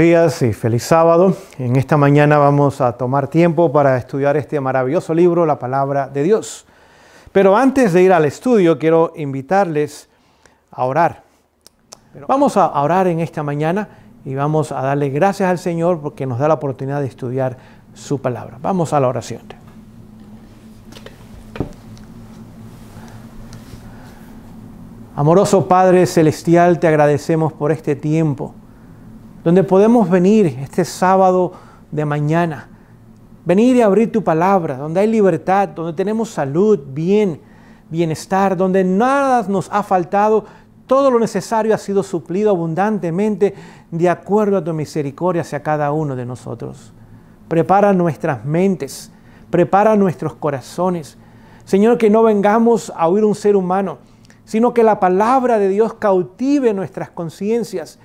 días y feliz sábado. En esta mañana vamos a tomar tiempo para estudiar este maravilloso libro, La Palabra de Dios. Pero antes de ir al estudio, quiero invitarles a orar. Vamos a orar en esta mañana y vamos a darle gracias al Señor porque nos da la oportunidad de estudiar su palabra. Vamos a la oración. Amoroso Padre Celestial, te agradecemos por este tiempo donde podemos venir este sábado de mañana, venir y abrir tu palabra, donde hay libertad, donde tenemos salud, bien, bienestar, donde nada nos ha faltado, todo lo necesario ha sido suplido abundantemente de acuerdo a tu misericordia hacia cada uno de nosotros. Prepara nuestras mentes, prepara nuestros corazones. Señor, que no vengamos a oír un ser humano, sino que la palabra de Dios cautive nuestras conciencias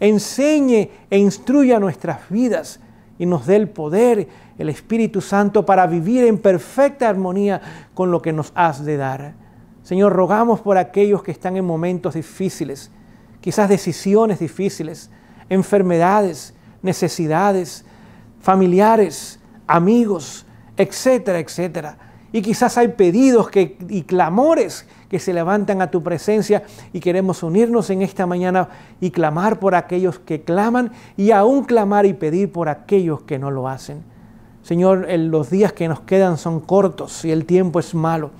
enseñe e instruya nuestras vidas y nos dé el poder, el Espíritu Santo, para vivir en perfecta armonía con lo que nos has de dar. Señor, rogamos por aquellos que están en momentos difíciles, quizás decisiones difíciles, enfermedades, necesidades, familiares, amigos, etcétera, etcétera y quizás hay pedidos y clamores que se levantan a tu presencia y queremos unirnos en esta mañana y clamar por aquellos que claman y aún clamar y pedir por aquellos que no lo hacen. Señor, los días que nos quedan son cortos y el tiempo es malo.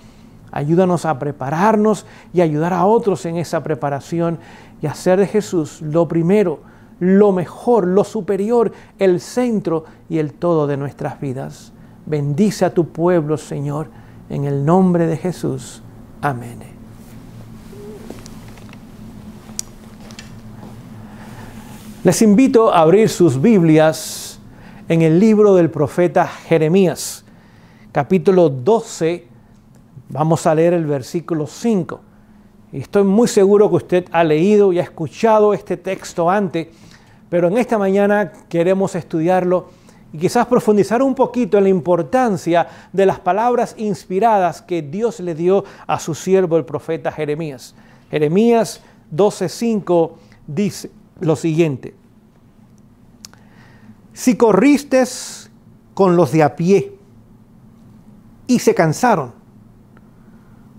Ayúdanos a prepararnos y ayudar a otros en esa preparación y hacer de Jesús lo primero, lo mejor, lo superior, el centro y el todo de nuestras vidas. Bendice a tu pueblo, Señor, en el nombre de Jesús. Amén. Les invito a abrir sus Biblias en el libro del profeta Jeremías, capítulo 12. Vamos a leer el versículo 5. Y estoy muy seguro que usted ha leído y ha escuchado este texto antes, pero en esta mañana queremos estudiarlo y quizás profundizar un poquito en la importancia de las palabras inspiradas que Dios le dio a su siervo el profeta Jeremías. Jeremías 12:5 dice lo siguiente, si corriste con los de a pie y se cansaron,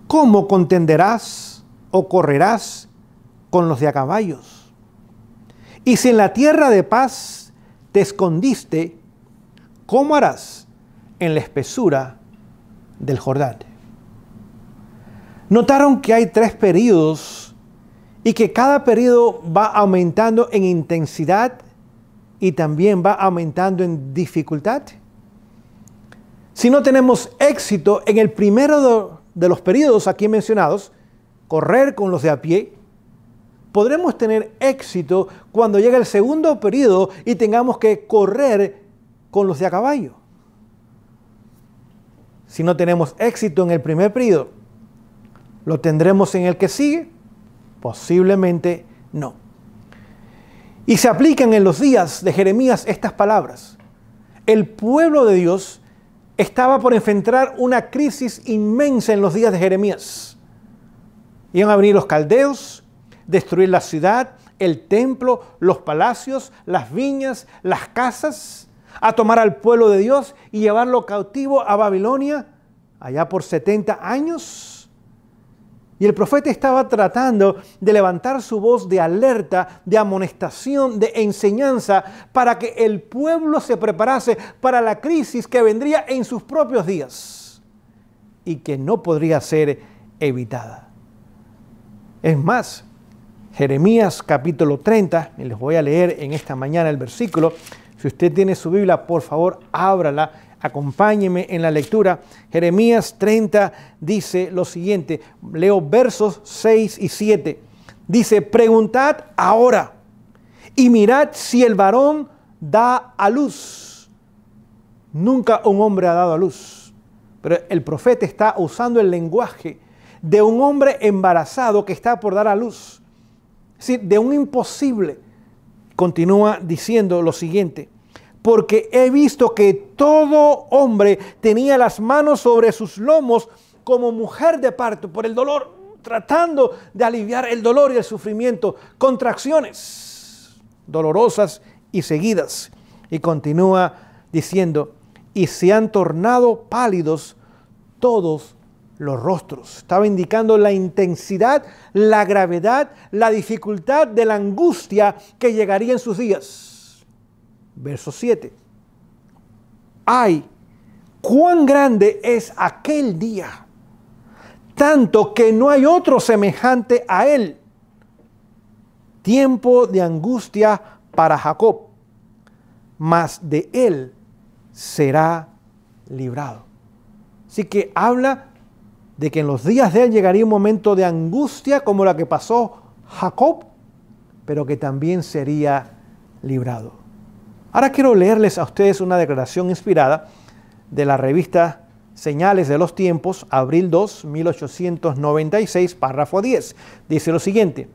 ¿cómo contenderás o correrás con los de a caballos? Y si en la tierra de paz te escondiste, ¿Cómo harás? En la espesura del Jordán. Notaron que hay tres periodos y que cada periodo va aumentando en intensidad y también va aumentando en dificultad. Si no tenemos éxito en el primero de los periodos aquí mencionados, correr con los de a pie, podremos tener éxito cuando llegue el segundo periodo y tengamos que correr con los de a caballo. Si no tenemos éxito en el primer periodo, ¿lo tendremos en el que sigue? Posiblemente no. Y se aplican en los días de Jeremías estas palabras. El pueblo de Dios estaba por enfrentar una crisis inmensa en los días de Jeremías. Iban a venir los caldeos, destruir la ciudad, el templo, los palacios, las viñas, las casas a tomar al pueblo de Dios y llevarlo cautivo a Babilonia, allá por 70 años. Y el profeta estaba tratando de levantar su voz de alerta, de amonestación, de enseñanza, para que el pueblo se preparase para la crisis que vendría en sus propios días y que no podría ser evitada. Es más, Jeremías capítulo 30, y les voy a leer en esta mañana el versículo, si usted tiene su Biblia, por favor, ábrala, acompáñeme en la lectura. Jeremías 30 dice lo siguiente, leo versos 6 y 7. Dice, preguntad ahora y mirad si el varón da a luz. Nunca un hombre ha dado a luz, pero el profeta está usando el lenguaje de un hombre embarazado que está por dar a luz, es decir, de un imposible continúa diciendo lo siguiente, porque he visto que todo hombre tenía las manos sobre sus lomos como mujer de parto por el dolor, tratando de aliviar el dolor y el sufrimiento, contracciones dolorosas y seguidas. Y continúa diciendo, y se han tornado pálidos todos los rostros. Estaba indicando la intensidad, la gravedad, la dificultad de la angustia que llegaría en sus días. Verso 7. Ay, cuán grande es aquel día, tanto que no hay otro semejante a él. Tiempo de angustia para Jacob, mas de él será librado. Así que habla de que en los días de él llegaría un momento de angustia como la que pasó Jacob, pero que también sería librado. Ahora quiero leerles a ustedes una declaración inspirada de la revista Señales de los Tiempos, abril 2, 1896, párrafo 10. Dice lo siguiente,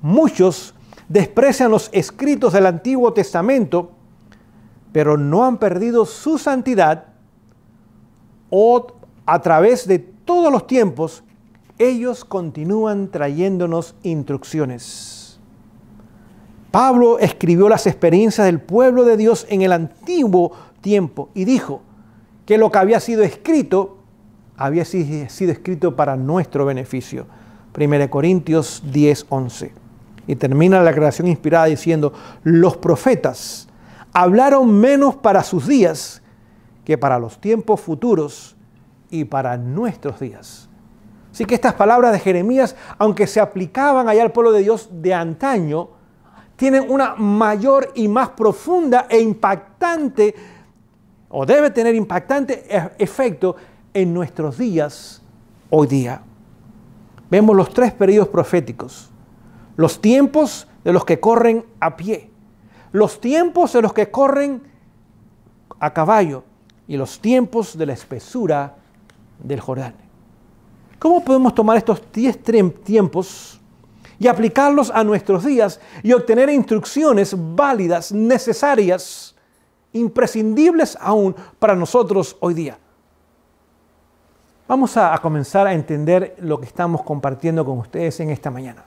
muchos desprecian los escritos del Antiguo Testamento, pero no han perdido su santidad o a través de todos los tiempos, ellos continúan trayéndonos instrucciones. Pablo escribió las experiencias del pueblo de Dios en el antiguo tiempo y dijo que lo que había sido escrito había sido escrito para nuestro beneficio. 1 Corintios 10, 11. Y termina la creación inspirada diciendo, los profetas hablaron menos para sus días que para los tiempos futuros y para nuestros días. Así que estas palabras de Jeremías, aunque se aplicaban allá al pueblo de Dios de antaño, tienen una mayor y más profunda e impactante, o debe tener impactante e-, efecto en nuestros días hoy día. Vemos los tres periodos proféticos, los tiempos de los que corren a pie, los tiempos de los que corren a caballo y los tiempos de la espesura del Jordán. ¿Cómo podemos tomar estos 10 tiempos y aplicarlos a nuestros días y obtener instrucciones válidas, necesarias, imprescindibles aún para nosotros hoy día? Vamos a, comenzar a entender lo que estamos compartiendo con ustedes en esta mañana.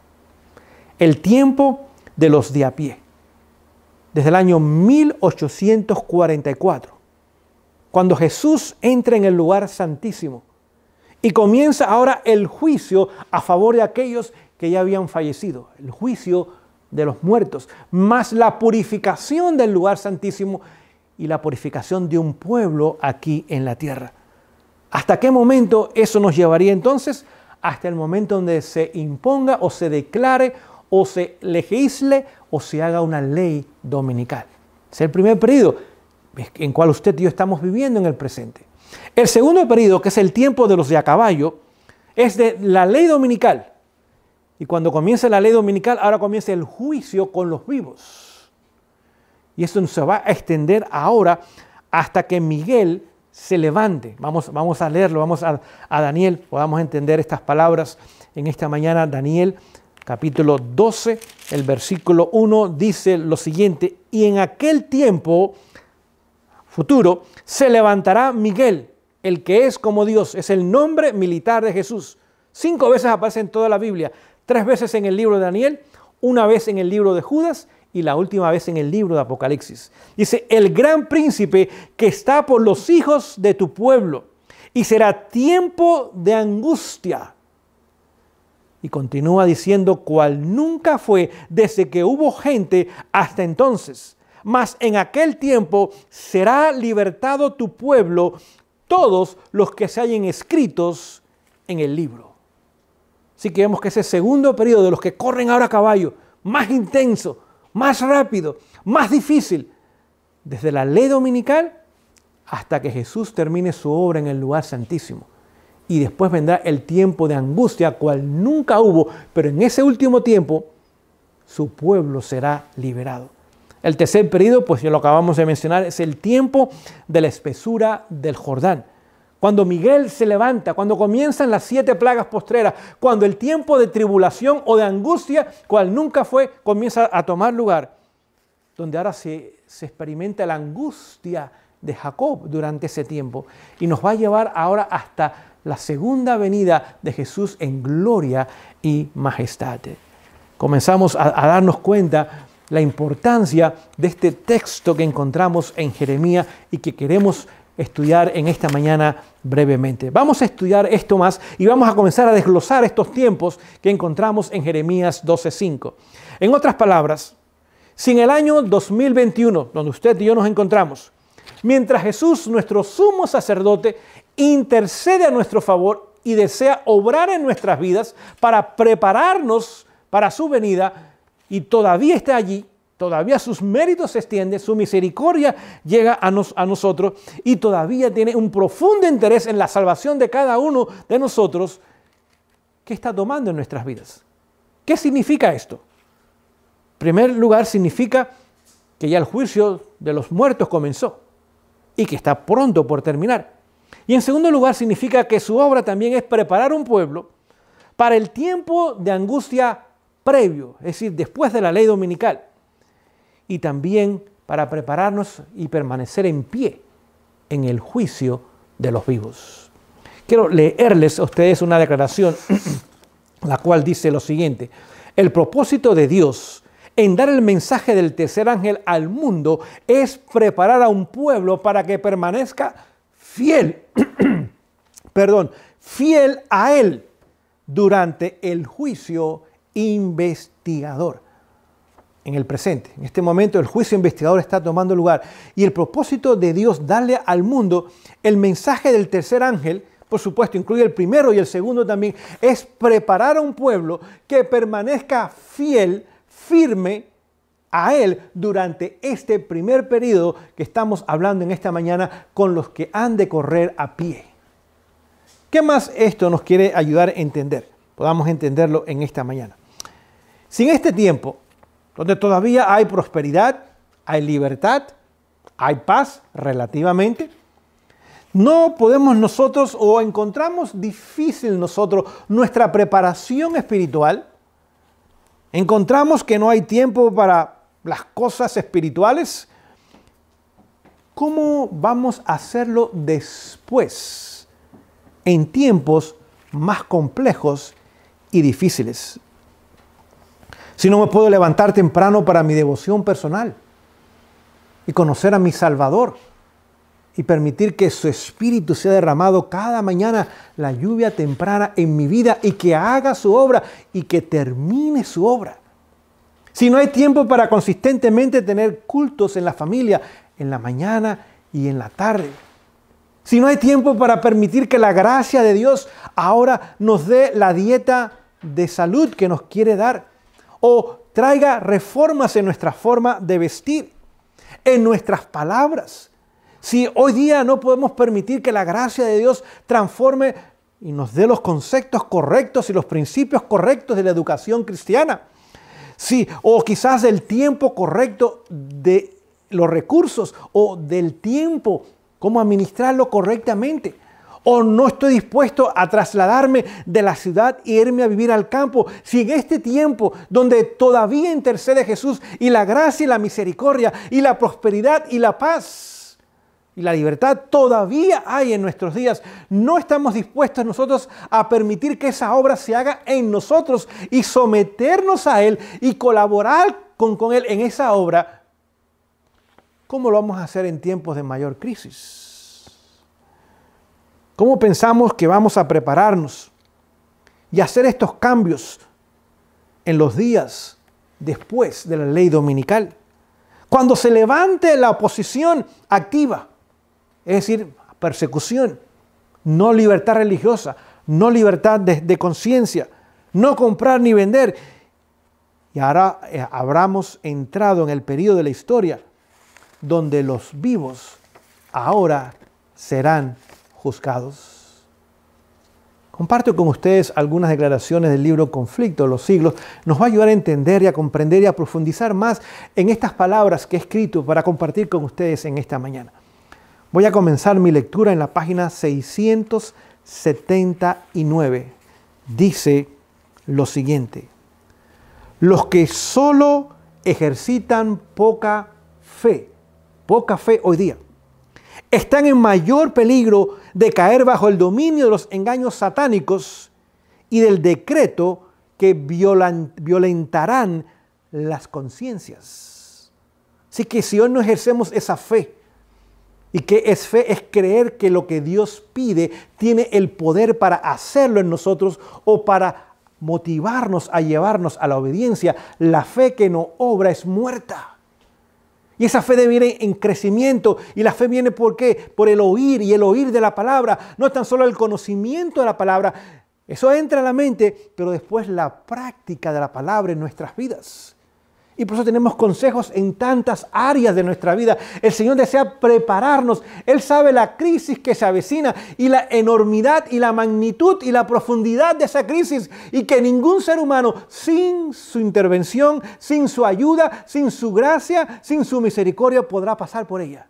El tiempo de los de a pie. Desde el año 1844, cuando Jesús entra en el lugar santísimo y comienza ahora el juicio a favor de aquellos que ya habían fallecido, el juicio de los muertos, más la purificación del lugar santísimo y la purificación de un pueblo aquí en la tierra. ¿Hasta qué momento eso nos llevaría entonces? Hasta el momento donde se imponga o se declare o se legisle o se haga una ley dominical. Es el primer periodo en cual usted y yo estamos viviendo en el presente. El segundo período, que es el tiempo de los de a caballo, es de la ley dominical. Y cuando comienza la ley dominical, ahora comienza el juicio con los vivos. Y esto se va a extender ahora hasta que Miguel se levante. Vamos, vamos a leerlo, vamos a, a Daniel, podamos entender estas palabras en esta mañana. Daniel capítulo 12, el versículo 1 dice lo siguiente, y en aquel tiempo futuro, se levantará Miguel, el que es como Dios, es el nombre militar de Jesús. Cinco veces aparece en toda la Biblia, tres veces en el libro de Daniel, una vez en el libro de Judas y la última vez en el libro de Apocalipsis. Dice, el gran príncipe que está por los hijos de tu pueblo, y será tiempo de angustia. Y continúa diciendo, cual nunca fue desde que hubo gente hasta entonces, mas en aquel tiempo será libertado tu pueblo, todos los que se hayan escritos en el libro. Así que vemos que ese segundo periodo de los que corren ahora a caballo, más intenso, más rápido, más difícil, desde la ley dominical hasta que Jesús termine su obra en el lugar santísimo. Y después vendrá el tiempo de angustia, cual nunca hubo, pero en ese último tiempo su pueblo será liberado. El tercer periodo, pues ya lo acabamos de mencionar, es el tiempo de la espesura del Jordán. Cuando Miguel se levanta, cuando comienzan las siete plagas postreras, cuando el tiempo de tribulación o de angustia, cual nunca fue, comienza a tomar lugar, donde ahora se, experimenta la angustia de Jacob durante ese tiempo y nos va a llevar ahora hasta la segunda venida de Jesús en gloria y majestad. Comenzamos a darnos cuenta la importancia de este texto que encontramos en Jeremías y que queremos estudiar en esta mañana brevemente. Vamos a estudiar esto más y vamos a comenzar a desglosar estos tiempos que encontramos en Jeremías 12.5. En otras palabras, si en el año 2021, donde usted y yo nos encontramos, mientras Jesús, nuestro sumo sacerdote, intercede a nuestro favor y desea obrar en nuestras vidas para prepararnos para su venida, y todavía está allí, todavía sus méritos se extienden, su misericordia llega a, a nosotros y todavía tiene un profundo interés en la salvación de cada uno de nosotros que está tomando en nuestras vidas. ¿Qué significa esto? En primer lugar, significa que ya el juicio de los muertos comenzó y que está pronto por terminar. Y en segundo lugar, significa que su obra también es preparar un pueblo para el tiempo de angustia previo, es decir, después de la ley dominical, y también para prepararnos y permanecer en pie en el juicio de los vivos. Quiero leerles a ustedes una declaración, la cual dice lo siguiente, el propósito de Dios en dar el mensaje del tercer ángel al mundo es preparar a un pueblo para que permanezca fiel, perdón, fiel a Él durante el juicio investigador. En el presente, en este momento el juicio investigador está tomando lugar y el propósito de Dios darle al mundo el mensaje del tercer ángel, por supuesto, incluye el primero y el segundo también, es preparar a un pueblo que permanezca fiel, firme a Él durante este primer periodo que estamos hablando en esta mañana con los que han de correr a pie. ¿Qué más esto nos quiere ayudar a entender? Podamos entenderlo en esta mañana. Si en este tiempo, donde todavía hay prosperidad, hay libertad, hay paz relativamente, no podemos nosotros o encontramos difícil nosotros nuestra preparación espiritual, encontramos que no hay tiempo para las cosas espirituales, ¿cómo vamos a hacerlo después, en tiempos más complejos y difíciles? si no me puedo levantar temprano para mi devoción personal y conocer a mi Salvador y permitir que su Espíritu sea derramado cada mañana, la lluvia temprana en mi vida y que haga su obra y que termine su obra. Si no hay tiempo para consistentemente tener cultos en la familia, en la mañana y en la tarde. Si no hay tiempo para permitir que la gracia de Dios ahora nos dé la dieta de salud que nos quiere dar o traiga reformas en nuestra forma de vestir, en nuestras palabras. Si hoy día no podemos permitir que la gracia de Dios transforme y nos dé los conceptos correctos y los principios correctos de la educación cristiana. Sí, o quizás el tiempo correcto de los recursos o del tiempo, cómo administrarlo correctamente o no estoy dispuesto a trasladarme de la ciudad y irme a vivir al campo. Si en este tiempo donde todavía intercede Jesús y la gracia y la misericordia y la prosperidad y la paz y la libertad todavía hay en nuestros días, no estamos dispuestos nosotros a permitir que esa obra se haga en nosotros y someternos a Él y colaborar con, Él en esa obra, ¿cómo lo vamos a hacer en tiempos de mayor crisis? ¿Cómo pensamos que vamos a prepararnos y hacer estos cambios en los días después de la ley dominical? Cuando se levante la oposición activa, es decir, persecución, no libertad religiosa, no libertad de, conciencia, no comprar ni vender. Y ahora eh, habrá entrado en el periodo de la historia donde los vivos ahora serán buscados. Comparto con ustedes algunas declaraciones del libro Conflicto de los siglos. Nos va a ayudar a entender y a comprender y a profundizar más en estas palabras que he escrito para compartir con ustedes en esta mañana. Voy a comenzar mi lectura en la página 679. Dice lo siguiente. Los que solo ejercitan poca fe, poca fe hoy día, están en mayor peligro de caer bajo el dominio de los engaños satánicos y del decreto que violentarán las conciencias. Así que si hoy no ejercemos esa fe, y que es fe, es creer que lo que Dios pide tiene el poder para hacerlo en nosotros o para motivarnos a llevarnos a la obediencia, la fe que no obra es muerta. Y esa fe viene en crecimiento. Y la fe viene por qué? Por el oír y el oír de la palabra. No es tan solo el conocimiento de la palabra. Eso entra a la mente, pero después la práctica de la palabra en nuestras vidas. Y por eso tenemos consejos en tantas áreas de nuestra vida. El Señor desea prepararnos. Él sabe la crisis que se avecina y la enormidad y la magnitud y la profundidad de esa crisis. Y que ningún ser humano sin su intervención, sin su ayuda, sin su gracia, sin su misericordia podrá pasar por ella.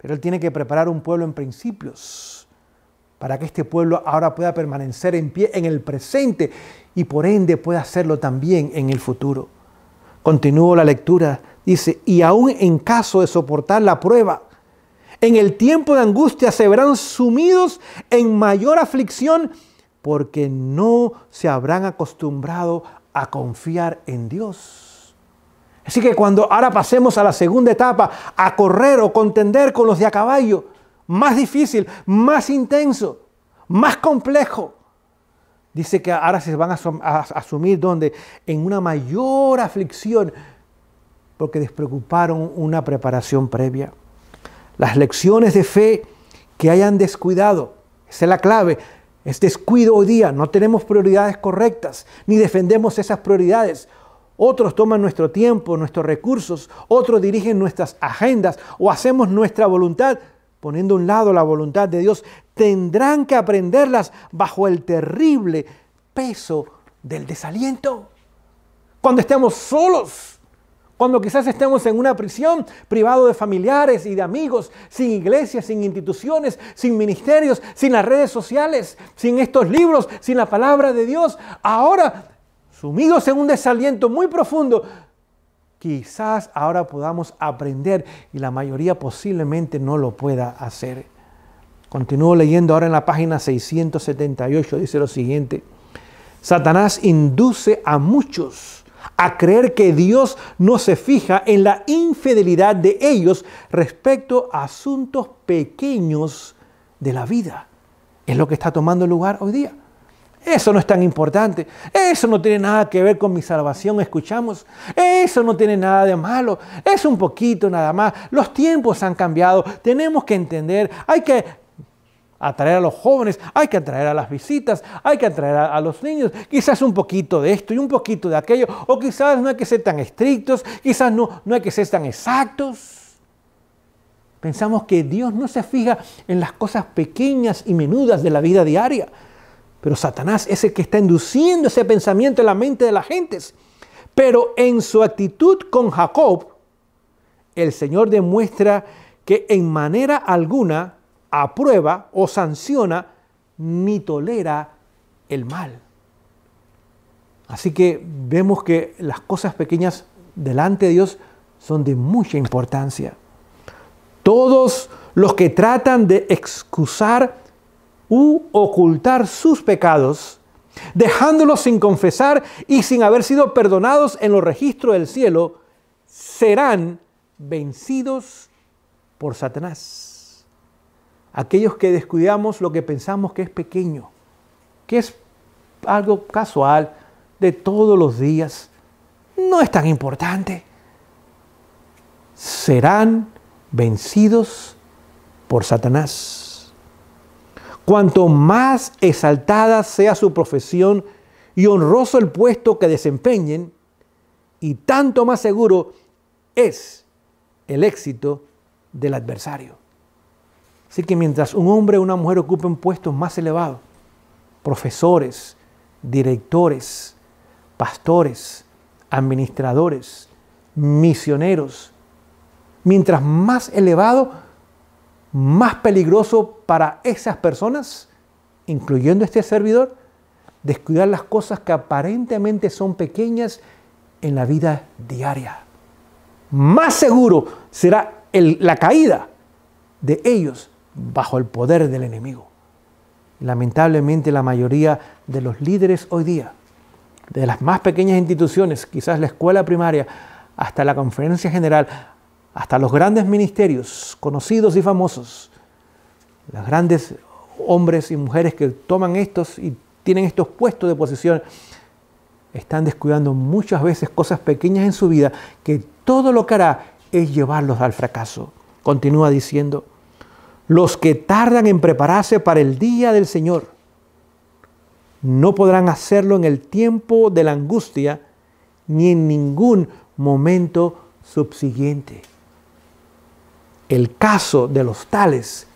Pero Él tiene que preparar un pueblo en principios para que este pueblo ahora pueda permanecer en pie en el presente y por ende pueda hacerlo también en el futuro. Continúo la lectura. Dice, y aún en caso de soportar la prueba, en el tiempo de angustia se verán sumidos en mayor aflicción porque no se habrán acostumbrado a confiar en Dios. Así que cuando ahora pasemos a la segunda etapa, a correr o contender con los de a caballo, más difícil, más intenso, más complejo, Dice que ahora se van a, asumir donde en una mayor aflicción, porque despreocuparon una preparación previa. Las lecciones de fe que hayan descuidado, esa es la clave, es descuido hoy día, no tenemos prioridades correctas, ni defendemos esas prioridades. Otros toman nuestro tiempo, nuestros recursos, otros dirigen nuestras agendas o hacemos nuestra voluntad poniendo a un lado la voluntad de Dios, tendrán que aprenderlas bajo el terrible peso del desaliento. Cuando estemos solos, cuando quizás estemos en una prisión, privado de familiares y de amigos, sin iglesias, sin instituciones, sin ministerios, sin las redes sociales, sin estos libros, sin la palabra de Dios, ahora sumidos en un desaliento muy profundo, quizás ahora podamos aprender y la mayoría posiblemente no lo pueda hacer. Continúo leyendo ahora en la página 678, dice lo siguiente. Satanás induce a muchos a creer que Dios no se fija en la infidelidad de ellos respecto a asuntos pequeños de la vida. Es lo que está tomando lugar hoy día. Eso no es tan importante. Eso no tiene nada que ver con mi salvación, escuchamos. Eso no tiene nada de malo. Es un poquito nada más. Los tiempos han cambiado. Tenemos que entender. Hay que atraer a los jóvenes, hay que atraer a las visitas, hay que atraer a, los niños, quizás un poquito de esto y un poquito de aquello, o quizás no hay que ser tan estrictos, quizás no, no hay que ser tan exactos. Pensamos que Dios no se fija en las cosas pequeñas y menudas de la vida diaria. Pero Satanás es el que está induciendo ese pensamiento en la mente de las gentes. Pero en su actitud con Jacob, el Señor demuestra que en manera alguna aprueba o sanciona ni tolera el mal. Así que vemos que las cosas pequeñas delante de Dios son de mucha importancia. Todos los que tratan de excusar u ocultar sus pecados, dejándolos sin confesar y sin haber sido perdonados en los registros del cielo, serán vencidos por Satanás. Aquellos que descuidamos lo que pensamos que es pequeño, que es algo casual de todos los días, no es tan importante. Serán vencidos por Satanás. Cuanto más exaltada sea su profesión y honroso el puesto que desempeñen, y tanto más seguro es el éxito del adversario. Así que mientras un hombre o una mujer ocupen puestos más elevados, profesores, directores, pastores, administradores, misioneros, mientras más elevado, más peligroso para esas personas, incluyendo este servidor, descuidar las cosas que aparentemente son pequeñas en la vida diaria. Más seguro será la caída de ellos bajo el poder del enemigo. Lamentablemente la mayoría de los líderes hoy día, de las más pequeñas instituciones, quizás la escuela primaria, hasta la conferencia general, hasta los grandes ministerios conocidos y famosos, los grandes hombres y mujeres que toman estos y tienen estos puestos de posición están descuidando muchas veces cosas pequeñas en su vida que todo lo que hará es llevarlos al fracaso. Continúa diciendo, los que tardan en prepararse para el día del Señor no podrán hacerlo en el tiempo de la angustia ni en ningún momento subsiguiente. El caso de los tales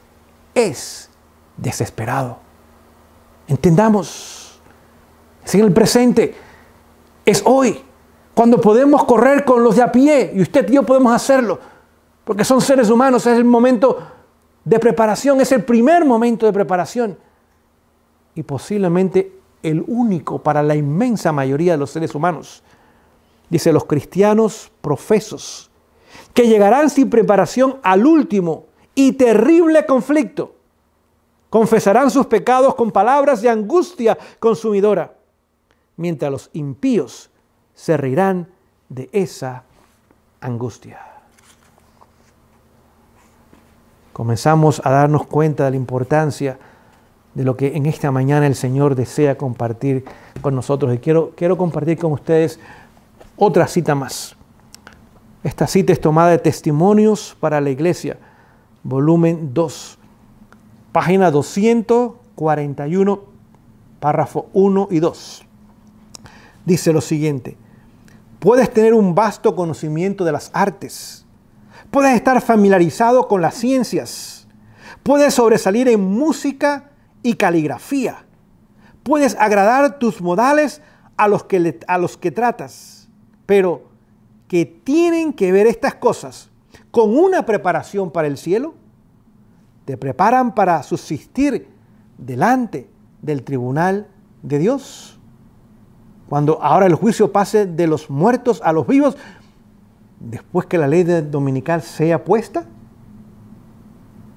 es desesperado. Entendamos, es en el presente, es hoy, cuando podemos correr con los de a pie, y usted y yo podemos hacerlo, porque son seres humanos, es el momento de preparación, es el primer momento de preparación, y posiblemente el único para la inmensa mayoría de los seres humanos. Dice los cristianos profesos, que llegarán sin preparación al último y terrible conflicto. Confesarán sus pecados con palabras de angustia consumidora, mientras los impíos se reirán de esa angustia. Comenzamos a darnos cuenta de la importancia de lo que en esta mañana el Señor desea compartir con nosotros. Y quiero, quiero compartir con ustedes otra cita más. Esta cita es tomada de Testimonios para la Iglesia, volumen 2, página 241, párrafo 1 y 2. Dice lo siguiente, puedes tener un vasto conocimiento de las artes, puedes estar familiarizado con las ciencias, puedes sobresalir en música y caligrafía, puedes agradar tus modales a los que, a los que tratas, pero que tienen que ver estas cosas con una preparación para el cielo. Te preparan para subsistir delante del tribunal de Dios. Cuando ahora el juicio pase de los muertos a los vivos, después que la ley dominical sea puesta.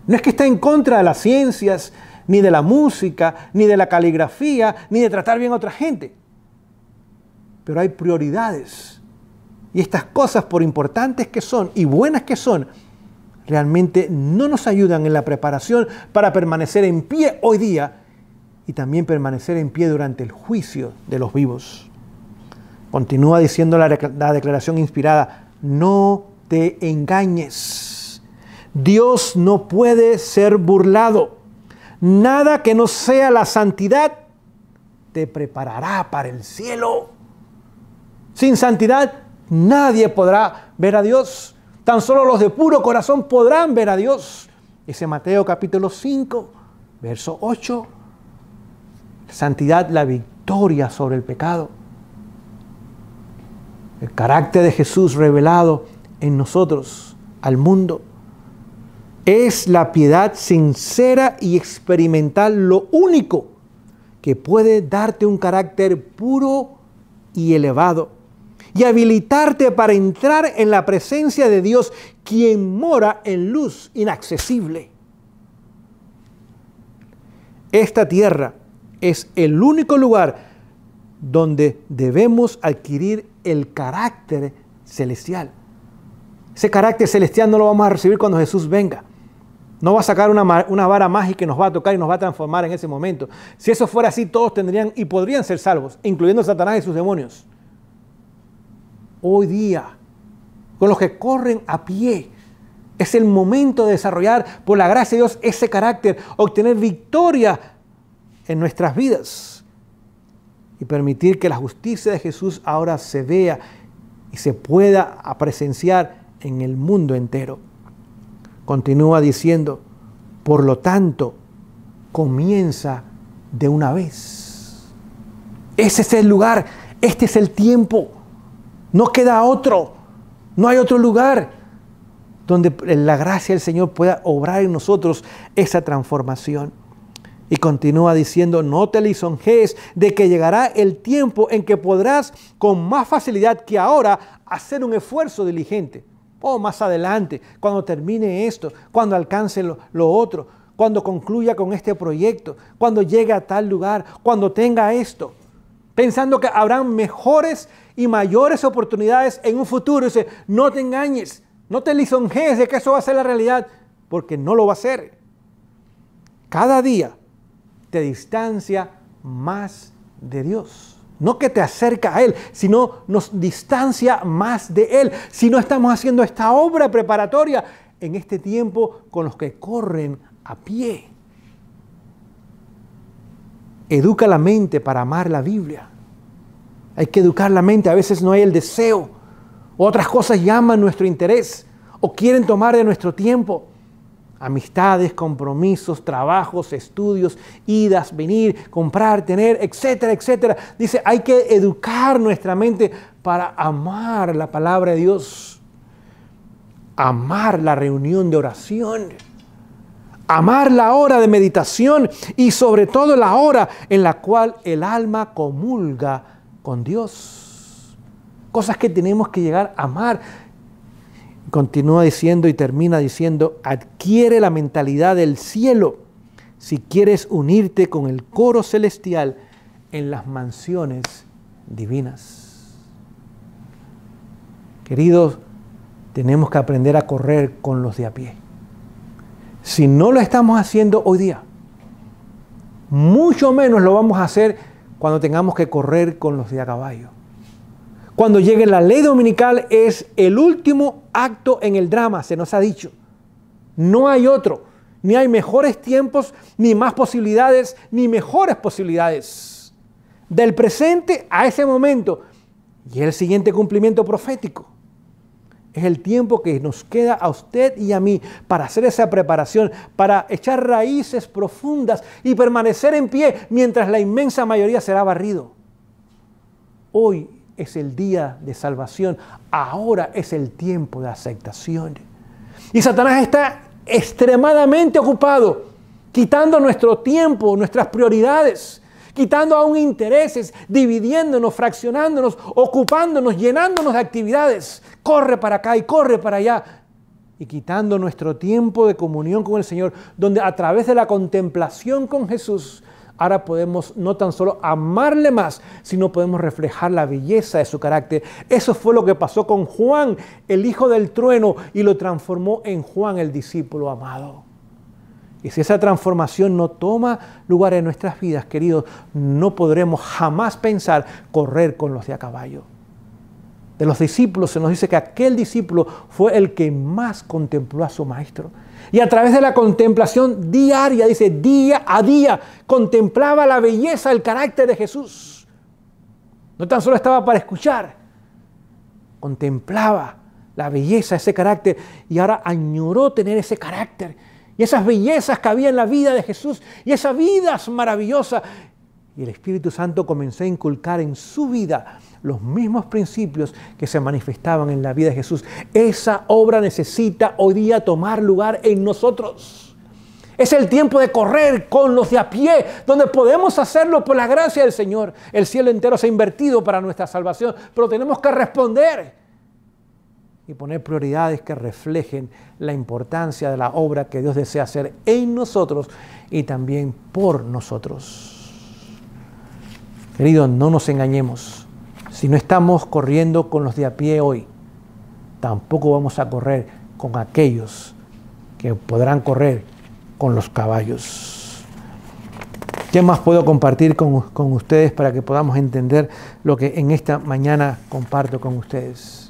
No es que esté en contra de las ciencias, ni de la música, ni de la caligrafía, ni de tratar bien a otra gente. Pero hay prioridades y estas cosas, por importantes que son y buenas que son, realmente no nos ayudan en la preparación para permanecer en pie hoy día y también permanecer en pie durante el juicio de los vivos. Continúa diciendo la, declaración inspirada, no te engañes. Dios no puede ser burlado. Nada que no sea la santidad te preparará para el cielo. Sin santidad Nadie podrá ver a Dios. Tan solo los de puro corazón podrán ver a Dios. Ese Mateo capítulo 5, verso 8. santidad, la victoria sobre el pecado. El carácter de Jesús revelado en nosotros, al mundo. Es la piedad sincera y experimental lo único que puede darte un carácter puro y elevado y habilitarte para entrar en la presencia de Dios, quien mora en luz inaccesible. Esta tierra es el único lugar donde debemos adquirir el carácter celestial. Ese carácter celestial no lo vamos a recibir cuando Jesús venga. No va a sacar una, una, vara mágica que nos va a tocar y nos va a transformar en ese momento. Si eso fuera así, todos tendrían y podrían ser salvos, incluyendo Satanás y sus demonios hoy día, con los que corren a pie. Es el momento de desarrollar, por la gracia de Dios, ese carácter, obtener victoria en nuestras vidas y permitir que la justicia de Jesús ahora se vea y se pueda presenciar en el mundo entero. Continúa diciendo, por lo tanto, comienza de una vez. Ese es el lugar, este es el tiempo. No queda otro. No hay otro lugar donde la gracia del Señor pueda obrar en nosotros esa transformación. Y continúa diciendo, no te lisonjees de que llegará el tiempo en que podrás con más facilidad que ahora hacer un esfuerzo diligente. O oh, más adelante, cuando termine esto, cuando alcance lo, otro, cuando concluya con este proyecto, cuando llegue a tal lugar, cuando tenga esto. Pensando que habrán mejores y mayores oportunidades en un futuro. Dice, no te engañes, no te lisonjees de que eso va a ser la realidad, porque no lo va a ser. Cada día te distancia más de Dios. No que te acerca a Él, sino nos distancia más de Él. Si no estamos haciendo esta obra preparatoria en este tiempo con los que corren a pie. Educa la mente para amar la Biblia. Hay que educar la mente. A veces no hay el deseo. Otras cosas llaman nuestro interés o quieren tomar de nuestro tiempo. Amistades, compromisos, trabajos, estudios, idas, venir, comprar, tener, etcétera, etcétera. Dice, hay que educar nuestra mente para amar la palabra de Dios. Amar la reunión de oración. Amar la hora de meditación y sobre todo la hora en la cual el alma comulga con Dios. Cosas que tenemos que llegar a amar. Continúa diciendo y termina diciendo, adquiere la mentalidad del cielo si quieres unirte con el coro celestial en las mansiones divinas. Queridos, tenemos que aprender a correr con los de a pie. Si no lo estamos haciendo hoy día, mucho menos lo vamos a hacer cuando tengamos que correr con los de a caballo. Cuando llegue la ley dominical es el último acto en el drama, se nos ha dicho. No hay otro, ni hay mejores tiempos, ni más posibilidades, ni mejores posibilidades. Del presente a ese momento y el siguiente cumplimiento profético es el tiempo que nos queda a usted y a mí para hacer esa preparación, para echar raíces profundas y permanecer en pie mientras la inmensa mayoría será barrido. Hoy es el día de salvación, ahora es el tiempo de aceptación. Y Satanás está extremadamente ocupado, quitando nuestro tiempo, nuestras prioridades quitando aún intereses, dividiéndonos, fraccionándonos, ocupándonos, llenándonos de actividades. Corre para acá y corre para allá. Y quitando nuestro tiempo de comunión con el Señor, donde a través de la contemplación con Jesús, ahora podemos no tan solo amarle más, sino podemos reflejar la belleza de su carácter. Eso fue lo que pasó con Juan, el hijo del trueno, y lo transformó en Juan el discípulo amado. Y si esa transformación no toma lugar en nuestras vidas, queridos, no podremos jamás pensar correr con los de a caballo. De los discípulos se nos dice que aquel discípulo fue el que más contempló a su maestro. Y a través de la contemplación diaria, dice, día a día, contemplaba la belleza, el carácter de Jesús. No tan solo estaba para escuchar, contemplaba la belleza, ese carácter, y ahora añoró tener ese carácter y esas bellezas que había en la vida de Jesús y esa vida es maravillosa. Y el Espíritu Santo comenzó a inculcar en su vida los mismos principios que se manifestaban en la vida de Jesús. Esa obra necesita hoy día tomar lugar en nosotros. Es el tiempo de correr con los de a pie, donde podemos hacerlo por la gracia del Señor. El cielo entero se ha invertido para nuestra salvación, pero tenemos que responder y poner prioridades que reflejen la importancia de la obra que Dios desea hacer en nosotros y también por nosotros. Queridos, no nos engañemos. Si no estamos corriendo con los de a pie hoy, tampoco vamos a correr con aquellos que podrán correr con los caballos. ¿Qué más puedo compartir con, con ustedes para que podamos entender lo que en esta mañana comparto con ustedes?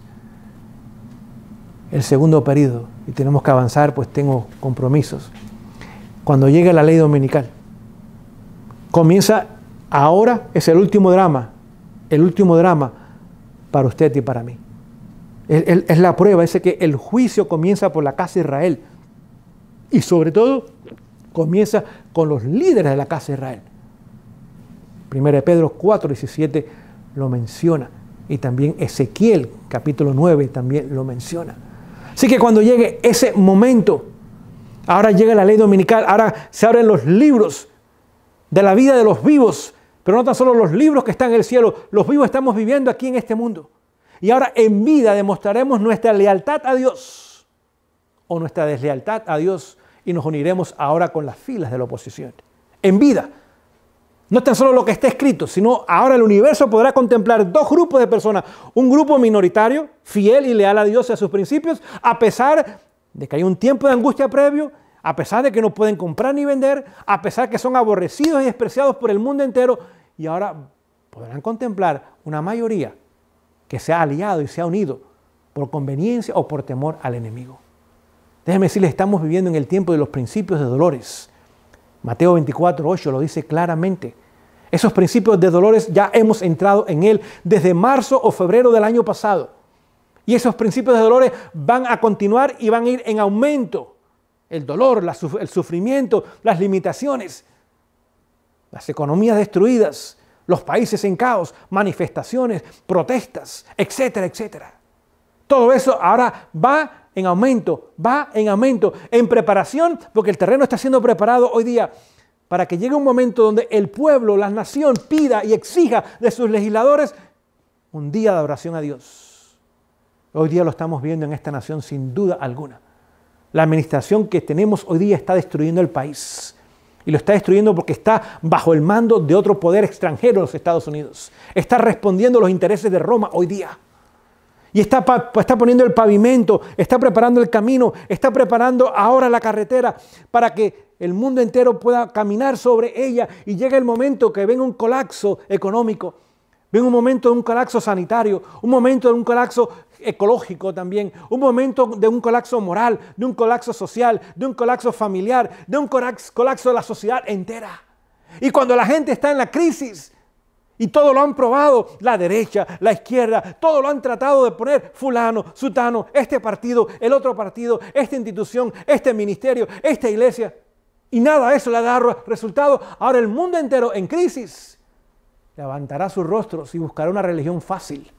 el segundo periodo y tenemos que avanzar, pues tengo compromisos. Cuando llega la ley dominical, comienza ahora, es el último drama, el último drama para usted y para mí. Es, la prueba, es que el juicio comienza por la casa de Israel y sobre todo comienza con los líderes de la casa de Israel. Primera de Pedro 4, 17 lo menciona y también Ezequiel capítulo 9 también lo menciona. Así que cuando llegue ese momento, ahora llega la ley dominical, ahora se abren los libros de la vida de los vivos, pero no tan solo los libros que están en el cielo, los vivos estamos viviendo aquí en este mundo. Y ahora en vida demostraremos nuestra lealtad a Dios o nuestra deslealtad a Dios y nos uniremos ahora con las filas de la oposición. En vida no es tan solo lo que está escrito, sino ahora el universo podrá contemplar dos grupos de personas. Un grupo minoritario, fiel y leal a Dios y a sus principios, a pesar de que hay un tiempo de angustia previo, a pesar de que no pueden comprar ni vender, a pesar de que son aborrecidos y despreciados por el mundo entero, y ahora podrán contemplar una mayoría que se ha aliado y se ha unido por conveniencia o por temor al enemigo. Déjenme decirles, estamos viviendo en el tiempo de los principios de dolores Mateo 24, 8 lo dice claramente. Esos principios de dolores ya hemos entrado en él desde marzo o febrero del año pasado. Y esos principios de dolores van a continuar y van a ir en aumento. El dolor, el sufrimiento, las limitaciones, las economías destruidas, los países en caos, manifestaciones, protestas, etcétera, etcétera. Todo eso ahora va en aumento, va en aumento, en preparación, porque el terreno está siendo preparado hoy día para que llegue un momento donde el pueblo, la nación, pida y exija de sus legisladores un día de oración a Dios. Hoy día lo estamos viendo en esta nación sin duda alguna. La administración que tenemos hoy día está destruyendo el país. Y lo está destruyendo porque está bajo el mando de otro poder extranjero los Estados Unidos. Está respondiendo los intereses de Roma hoy día y está, está poniendo el pavimento, está preparando el camino, está preparando ahora la carretera para que el mundo entero pueda caminar sobre ella y llega el momento que venga un colapso económico, ven un momento de un colapso sanitario, un momento de un colapso ecológico también, un momento de un colapso moral, de un colapso social, de un colapso familiar, de un colapso de la sociedad entera. Y cuando la gente está en la crisis, y todo lo han probado, la derecha, la izquierda, todo lo han tratado de poner fulano, sutano, este partido, el otro partido, esta institución, este ministerio, esta iglesia. Y nada de eso le dado resultado. Ahora el mundo entero en crisis levantará sus rostros y buscará una religión fácil,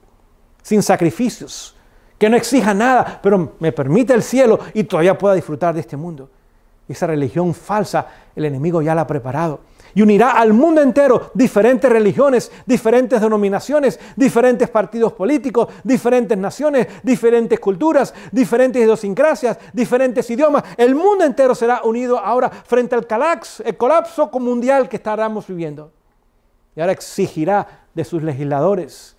sin sacrificios, que no exija nada, pero me permite el cielo y todavía pueda disfrutar de este mundo. Esa religión falsa el enemigo ya la ha preparado y unirá al mundo entero diferentes religiones, diferentes denominaciones, diferentes partidos políticos, diferentes naciones, diferentes culturas, diferentes idiosincrasias, diferentes idiomas. El mundo entero será unido ahora frente al calax, el colapso mundial que estaremos viviendo. Y ahora exigirá de sus legisladores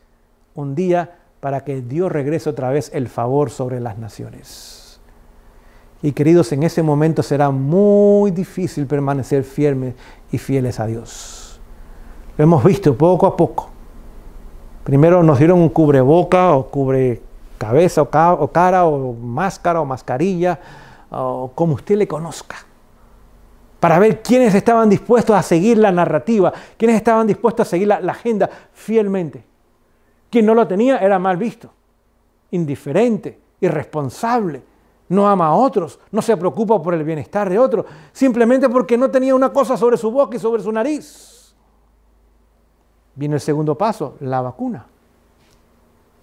un día para que Dios regrese otra vez el favor sobre las naciones. Y queridos, en ese momento será muy difícil permanecer firmes y fieles a Dios. Lo hemos visto poco a poco. Primero nos dieron un cubreboca o cubre cabeza o, cara o máscara o mascarilla o como usted le conozca para ver quiénes estaban dispuestos a seguir la narrativa, quiénes estaban dispuestos a seguir la, agenda fielmente. Quien no lo tenía era mal visto, indiferente, irresponsable no ama a otros, no se preocupa por el bienestar de otros, simplemente porque no tenía una cosa sobre su boca y sobre su nariz. Viene el segundo paso, la vacuna.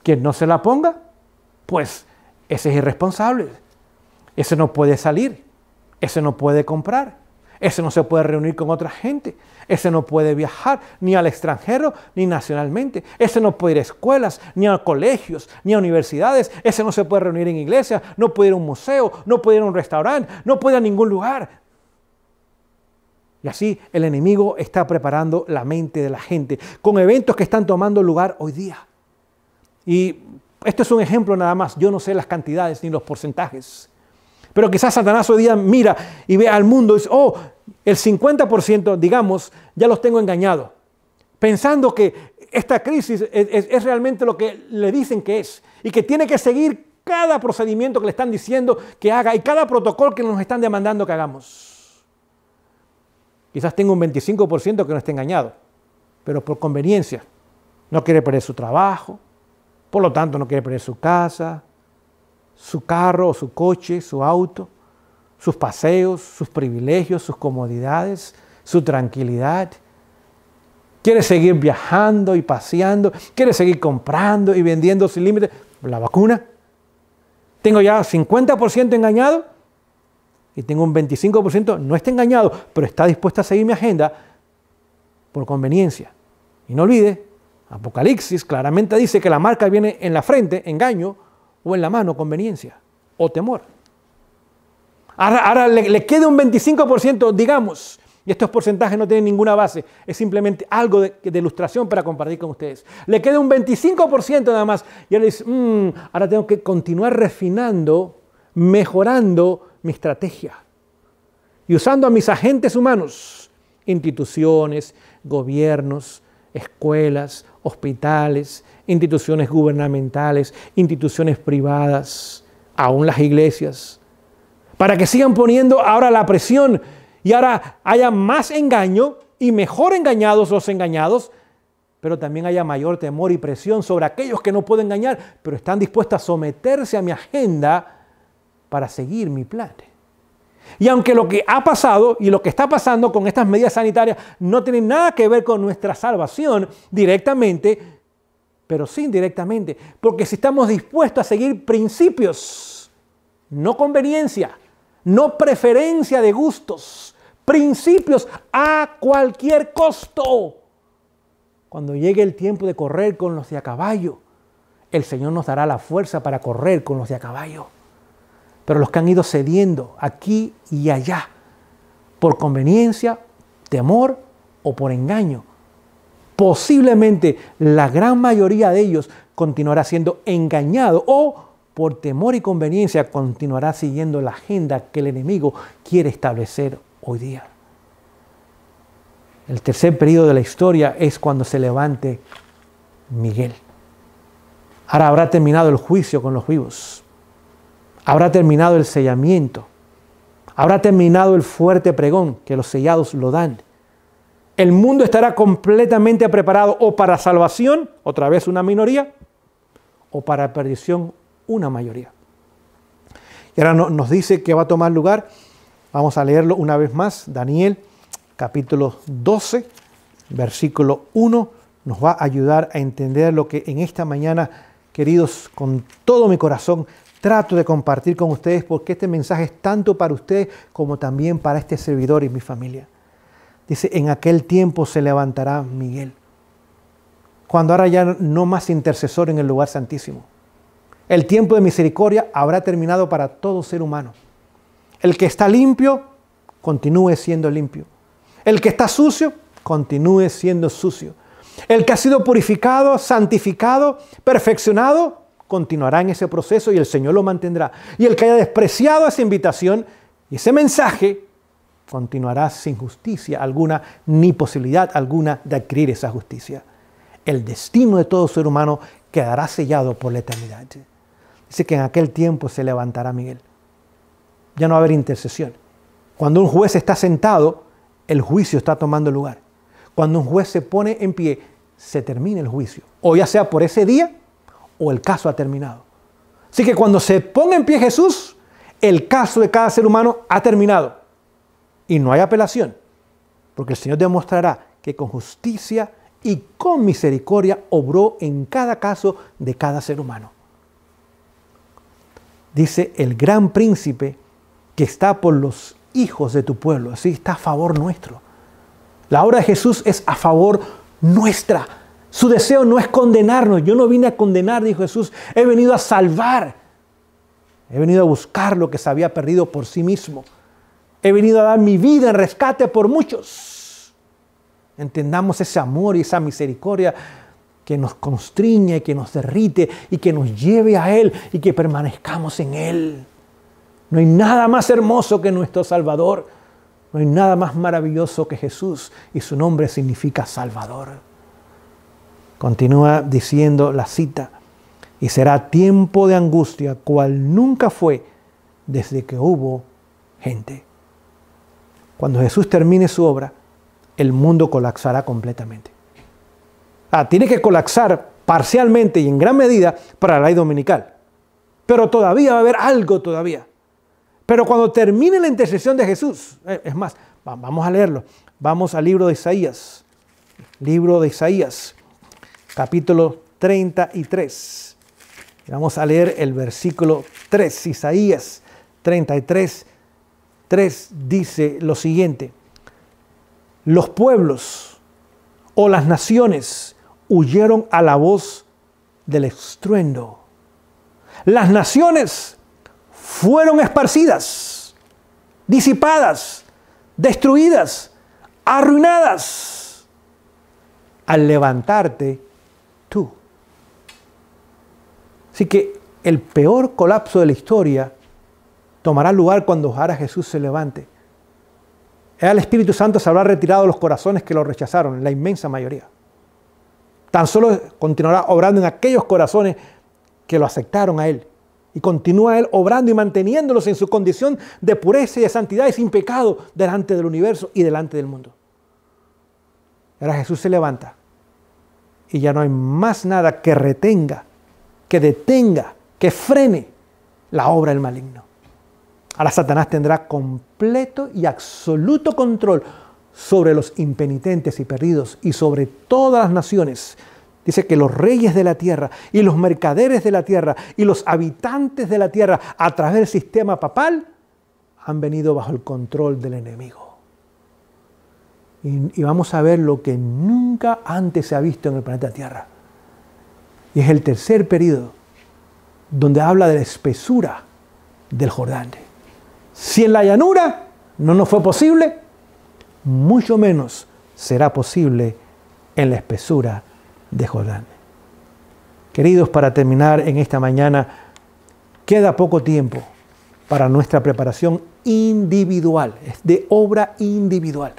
Quien no se la ponga, pues ese es irresponsable, ese no puede salir, ese no puede comprar, ese no se puede reunir con otra gente. Ese no puede viajar ni al extranjero ni nacionalmente. Ese no puede ir a escuelas, ni a colegios, ni a universidades. Ese no se puede reunir en iglesias, no puede ir a un museo, no puede ir a un restaurante, no puede ir a ningún lugar. Y así el enemigo está preparando la mente de la gente con eventos que están tomando lugar hoy día. Y esto es un ejemplo nada más. Yo no sé las cantidades ni los porcentajes. Pero quizás Satanás hoy día mira y ve al mundo y dice, oh, el 50%, digamos, ya los tengo engañados, pensando que esta crisis es, realmente lo que le dicen que es y que tiene que seguir cada procedimiento que le están diciendo que haga y cada protocolo que nos están demandando que hagamos. Quizás tenga un 25% que no esté engañado, pero por conveniencia. No quiere perder su trabajo, por lo tanto no quiere perder su casa, su carro o su coche, su auto, sus paseos, sus privilegios, sus comodidades, su tranquilidad. Quiere seguir viajando y paseando, quiere seguir comprando y vendiendo sin límite. La vacuna. Tengo ya 50% engañado y tengo un 25%, no está engañado, pero está dispuesto a seguir mi agenda por conveniencia. Y no olvide, Apocalipsis claramente dice que la marca viene en la frente, engaño, o en la mano conveniencia o temor. Ahora, le, queda un 25%, digamos, y estos porcentajes no tienen ninguna base, es simplemente algo de, ilustración para compartir con ustedes. Le queda un 25% nada más, y él dice, mm, ahora tengo que continuar refinando, mejorando mi estrategia y usando a mis agentes humanos, instituciones, gobiernos, escuelas, hospitales, instituciones gubernamentales, instituciones privadas, aún las iglesias, para que sigan poniendo ahora la presión y ahora haya más engaño y mejor engañados los engañados, pero también haya mayor temor y presión sobre aquellos que no pueden engañar, pero están dispuestos a someterse a mi agenda para seguir mi plan. Y aunque lo que ha pasado y lo que está pasando con estas medidas sanitarias no tiene nada que ver con nuestra salvación directamente, pero sí indirectamente, porque si estamos dispuestos a seguir principios, no conveniencia, no preferencia de gustos, principios a cualquier costo. Cuando llegue el tiempo de correr con los de a caballo, el Señor nos dará la fuerza para correr con los de a caballo pero los que han ido cediendo aquí y allá, por conveniencia, temor o por engaño. Posiblemente la gran mayoría de ellos continuará siendo engañado o por temor y conveniencia continuará siguiendo la agenda que el enemigo quiere establecer hoy día. El tercer periodo de la historia es cuando se levante Miguel. Ahora habrá terminado el juicio con los vivos. Habrá terminado el sellamiento. Habrá terminado el fuerte pregón que los sellados lo dan. El mundo estará completamente preparado o para salvación, otra vez una minoría, o para perdición, una mayoría. Y ahora nos dice que va a tomar lugar. Vamos a leerlo una vez más. Daniel capítulo 12, versículo 1, nos va a ayudar a entender lo que en esta mañana, queridos, con todo mi corazón, trato de compartir con ustedes porque este mensaje es tanto para ustedes como también para este servidor y mi familia. Dice, en aquel tiempo se levantará Miguel. Cuando ahora ya no más intercesor en el lugar santísimo. El tiempo de misericordia habrá terminado para todo ser humano. El que está limpio, continúe siendo limpio. El que está sucio, continúe siendo sucio. El que ha sido purificado, santificado, perfeccionado, continuará en ese proceso y el Señor lo mantendrá. Y el que haya despreciado esa invitación y ese mensaje, continuará sin justicia alguna, ni posibilidad alguna de adquirir esa justicia. El destino de todo ser humano quedará sellado por la eternidad. Dice que en aquel tiempo se levantará Miguel. Ya no va a haber intercesión. Cuando un juez está sentado, el juicio está tomando lugar. Cuando un juez se pone en pie, se termina el juicio. O ya sea por ese día el caso ha terminado. Así que cuando se ponga en pie Jesús, el caso de cada ser humano ha terminado. Y no hay apelación, porque el Señor demostrará que con justicia y con misericordia obró en cada caso de cada ser humano. Dice el gran príncipe que está por los hijos de tu pueblo, así está a favor nuestro. La obra de Jesús es a favor nuestra su deseo no es condenarnos. Yo no vine a condenar, dijo Jesús. He venido a salvar. He venido a buscar lo que se había perdido por sí mismo. He venido a dar mi vida en rescate por muchos. Entendamos ese amor y esa misericordia que nos constriñe, que nos derrite y que nos lleve a Él y que permanezcamos en Él. No hay nada más hermoso que nuestro Salvador. No hay nada más maravilloso que Jesús y su nombre significa Salvador. Continúa diciendo la cita, y será tiempo de angustia cual nunca fue desde que hubo gente. Cuando Jesús termine su obra, el mundo colapsará completamente. Ah, tiene que colapsar parcialmente y en gran medida para la ley dominical. Pero todavía va a haber algo todavía. Pero cuando termine la intercesión de Jesús, eh, es más, vamos a leerlo. Vamos al libro de Isaías. Libro de Isaías, capítulo 33. Vamos a leer el versículo 3, Isaías 33, 3 dice lo siguiente, los pueblos o las naciones huyeron a la voz del estruendo. Las naciones fueron esparcidas, disipadas, destruidas, arruinadas. Al levantarte Así que el peor colapso de la historia tomará lugar cuando ahora Jesús se levante. El Espíritu Santo se habrá retirado de los corazones que lo rechazaron, la inmensa mayoría. Tan solo continuará obrando en aquellos corazones que lo aceptaron a Él. Y continúa Él obrando y manteniéndolos en su condición de pureza y de santidad y sin pecado delante del universo y delante del mundo. Ahora Jesús se levanta y ya no hay más nada que retenga, que detenga, que frene la obra del maligno. Ahora Satanás tendrá completo y absoluto control sobre los impenitentes y perdidos y sobre todas las naciones. Dice que los reyes de la tierra y los mercaderes de la tierra y los habitantes de la tierra a través del sistema papal han venido bajo el control del enemigo y, vamos a ver lo que nunca antes se ha visto en el planeta Tierra. Y es el tercer periodo donde habla de la espesura del Jordán. Si en la llanura no nos fue posible, mucho menos será posible en la espesura de Jordán. Queridos, para terminar en esta mañana, queda poco tiempo para nuestra preparación individual, de obra individual.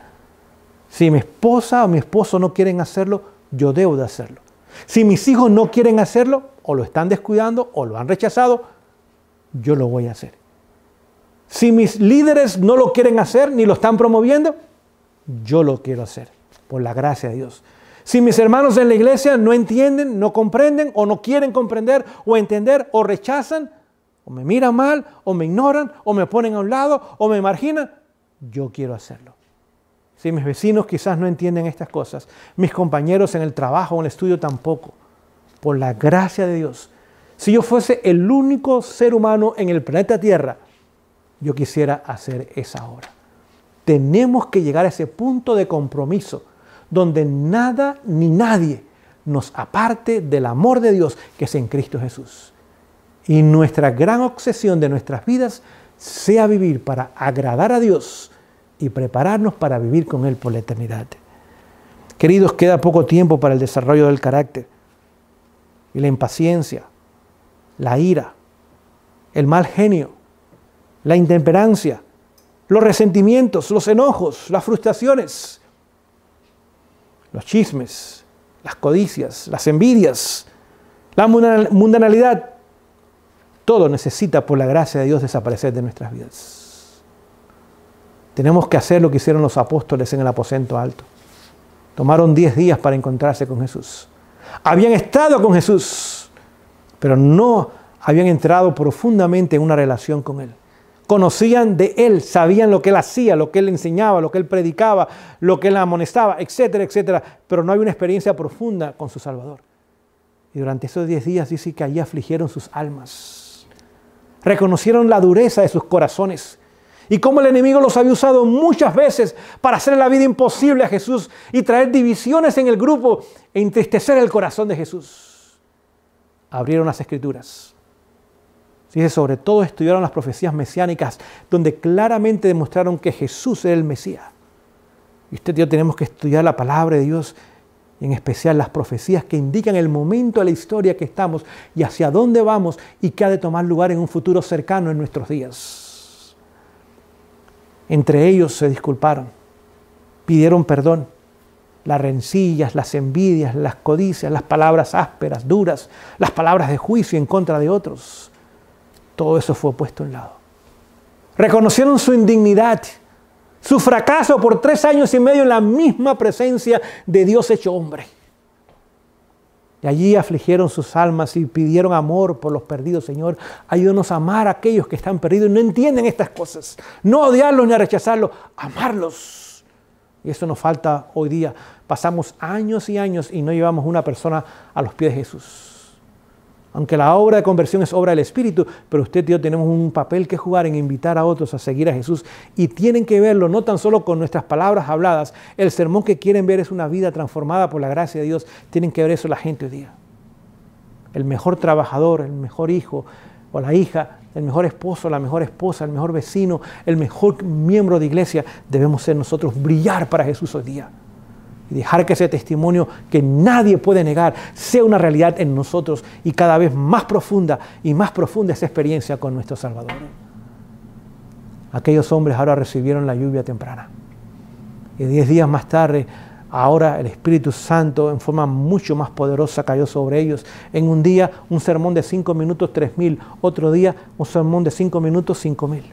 Si mi esposa o mi esposo no quieren hacerlo, yo debo de hacerlo. Si mis hijos no quieren hacerlo, o lo están descuidando, o lo han rechazado, yo lo voy a hacer. Si mis líderes no lo quieren hacer, ni lo están promoviendo, yo lo quiero hacer, por la gracia de Dios. Si mis hermanos en la iglesia no entienden, no comprenden, o no quieren comprender, o entender, o rechazan, o me miran mal, o me ignoran, o me ponen a un lado, o me marginan, yo quiero hacerlo. Mis vecinos quizás no entienden estas cosas. Mis compañeros en el trabajo o en el estudio tampoco. Por la gracia de Dios. Si yo fuese el único ser humano en el planeta Tierra, yo quisiera hacer esa obra. Tenemos que llegar a ese punto de compromiso donde nada ni nadie nos aparte del amor de Dios que es en Cristo Jesús. Y nuestra gran obsesión de nuestras vidas sea vivir para agradar a Dios y prepararnos para vivir con Él por la eternidad. Queridos, queda poco tiempo para el desarrollo del carácter y la impaciencia, la ira, el mal genio, la intemperancia, los resentimientos, los enojos, las frustraciones, los chismes, las codicias, las envidias, la mundanalidad. Todo necesita por la gracia de Dios desaparecer de nuestras vidas. Tenemos que hacer lo que hicieron los apóstoles en el aposento alto. Tomaron diez días para encontrarse con Jesús. Habían estado con Jesús, pero no habían entrado profundamente en una relación con Él. Conocían de Él, sabían lo que Él hacía, lo que Él enseñaba, lo que Él predicaba, lo que Él amonestaba, etcétera, etcétera. Pero no había una experiencia profunda con su Salvador. Y durante esos diez días dice que allí afligieron sus almas. Reconocieron la dureza de sus corazones y cómo el enemigo los había usado muchas veces para hacer la vida imposible a Jesús y traer divisiones en el grupo e entristecer el corazón de Jesús. Abrieron las escrituras. Dice, sobre todo estudiaron las profecías mesiánicas, donde claramente demostraron que Jesús era el Mesías. Y usted y yo tenemos que estudiar la palabra de Dios, en especial las profecías que indican el momento de la historia que estamos y hacia dónde vamos y qué ha de tomar lugar en un futuro cercano en nuestros días. Entre ellos se disculparon, pidieron perdón. Las rencillas, las envidias, las codicias, las palabras ásperas, duras, las palabras de juicio en contra de otros, todo eso fue puesto en lado. Reconocieron su indignidad, su fracaso por tres años y medio en la misma presencia de Dios hecho hombre allí afligieron sus almas y pidieron amor por los perdidos. Señor, ayúdanos a amar a aquellos que están perdidos y no entienden estas cosas. No odiarlos ni a rechazarlos, amarlos. Y eso nos falta hoy día. Pasamos años y años y no llevamos una persona a los pies de Jesús. Aunque la obra de conversión es obra del Espíritu, pero usted y yo tenemos un papel que jugar en invitar a otros a seguir a Jesús. Y tienen que verlo no tan solo con nuestras palabras habladas. El sermón que quieren ver es una vida transformada por la gracia de Dios. Tienen que ver eso la gente hoy día. El mejor trabajador, el mejor hijo o la hija, el mejor esposo, la mejor esposa, el mejor vecino, el mejor miembro de iglesia, debemos ser nosotros brillar para Jesús hoy día y dejar que ese testimonio que nadie puede negar sea una realidad en nosotros y cada vez más profunda y más profunda esa experiencia con nuestro Salvador. Aquellos hombres ahora recibieron la lluvia temprana y diez días más tarde Ahora el Espíritu Santo en forma mucho más poderosa cayó sobre ellos. En un día un sermón de cinco minutos, tres mil. Otro día un sermón de cinco minutos, cinco mil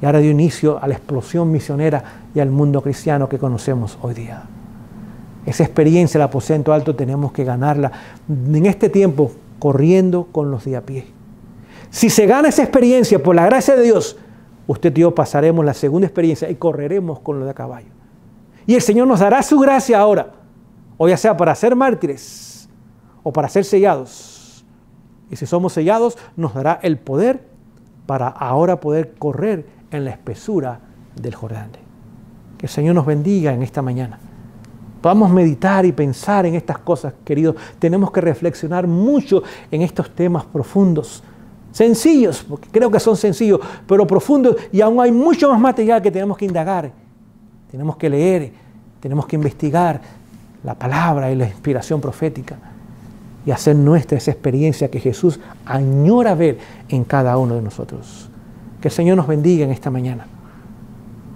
y ahora dio inicio a la explosión misionera y al mundo cristiano que conocemos hoy día. Esa experiencia, el aposento alto, tenemos que ganarla en este tiempo, corriendo con los de a pie. Si se gana esa experiencia por la gracia de Dios, usted y yo pasaremos la segunda experiencia y correremos con los de a caballo. Y el Señor nos dará su gracia ahora, o ya sea para ser mártires o para ser sellados. Y si somos sellados, nos dará el poder para ahora poder correr en la espesura del Jordán. Que el Señor nos bendiga en esta mañana. a meditar y pensar en estas cosas, queridos. Tenemos que reflexionar mucho en estos temas profundos. Sencillos, porque creo que son sencillos, pero profundos. Y aún hay mucho más material que tenemos que indagar. Tenemos que leer, tenemos que investigar la palabra y la inspiración profética y hacer nuestra esa experiencia que Jesús añora ver en cada uno de nosotros. Que el Señor nos bendiga en esta mañana.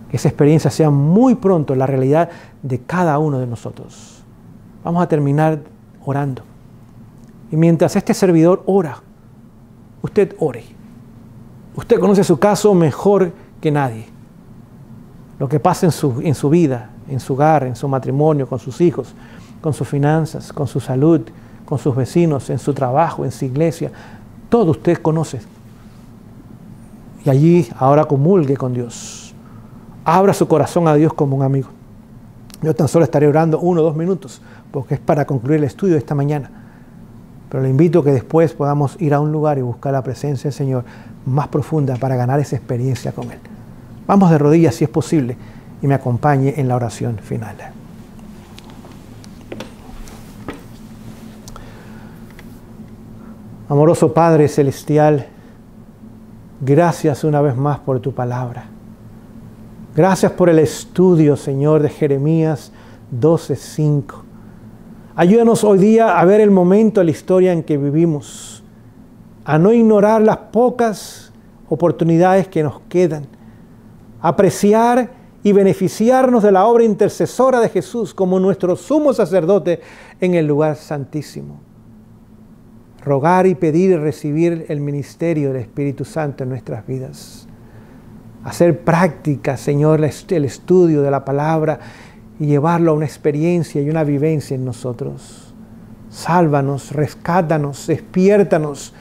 Que esa experiencia sea muy pronto la realidad de cada uno de nosotros. Vamos a terminar orando. Y mientras este servidor ora, usted ore. Usted conoce su caso mejor que nadie. Lo que pasa en su, en su vida, en su hogar, en su matrimonio, con sus hijos, con sus finanzas, con su salud, con sus vecinos, en su trabajo, en su iglesia. Todo usted conoce y allí ahora comulgue con Dios. Abra su corazón a Dios como un amigo. Yo tan solo estaré orando uno o dos minutos, porque es para concluir el estudio de esta mañana. Pero le invito a que después podamos ir a un lugar y buscar la presencia del Señor más profunda para ganar esa experiencia con Él. Vamos de rodillas si es posible y me acompañe en la oración final. Amoroso Padre Celestial, Gracias una vez más por tu palabra. Gracias por el estudio, Señor, de Jeremías 12:5. Ayúdanos hoy día a ver el momento de la historia en que vivimos, a no ignorar las pocas oportunidades que nos quedan, apreciar y beneficiarnos de la obra intercesora de Jesús como nuestro sumo sacerdote en el lugar santísimo rogar y pedir y recibir el ministerio del Espíritu Santo en nuestras vidas. Hacer práctica, Señor, el estudio de la palabra y llevarlo a una experiencia y una vivencia en nosotros. Sálvanos, rescátanos, despiértanos.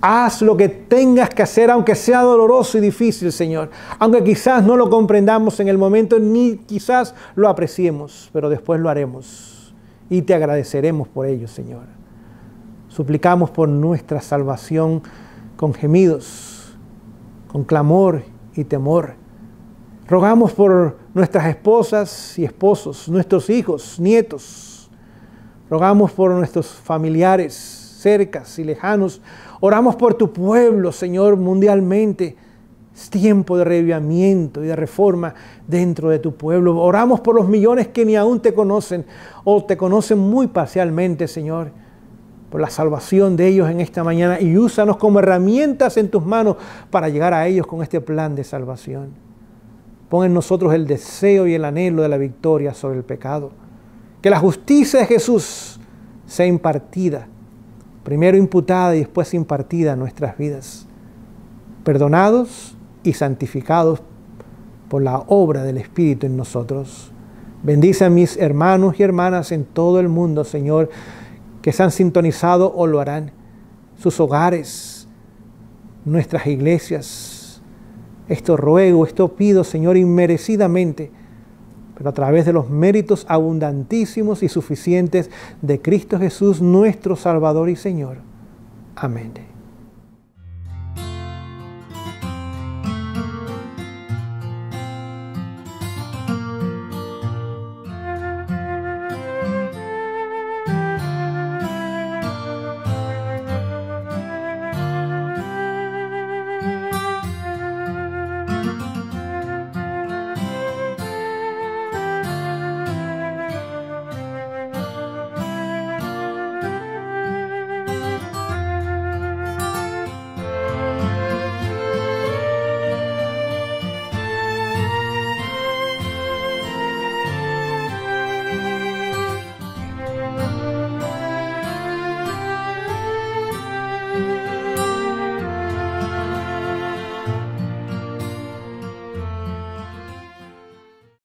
Haz lo que tengas que hacer, aunque sea doloroso y difícil, Señor. Aunque quizás no lo comprendamos en el momento, ni quizás lo apreciemos, pero después lo haremos. Y te agradeceremos por ello, Señor suplicamos por nuestra salvación con gemidos, con clamor y temor. Rogamos por nuestras esposas y esposos, nuestros hijos, nietos. Rogamos por nuestros familiares cercas y lejanos. Oramos por tu pueblo, Señor, mundialmente. Es tiempo de revivimiento y de reforma dentro de tu pueblo. Oramos por los millones que ni aún te conocen o te conocen muy parcialmente, Señor por la salvación de ellos en esta mañana y úsanos como herramientas en tus manos para llegar a ellos con este plan de salvación. Pon en nosotros el deseo y el anhelo de la victoria sobre el pecado. Que la justicia de Jesús sea impartida, primero imputada y después impartida a nuestras vidas, perdonados y santificados por la obra del Espíritu en nosotros. Bendice a mis hermanos y hermanas en todo el mundo, Señor que se han sintonizado o lo harán, sus hogares, nuestras iglesias. Esto ruego, esto pido, Señor, inmerecidamente, pero a través de los méritos abundantísimos y suficientes de Cristo Jesús, nuestro Salvador y Señor. Amén.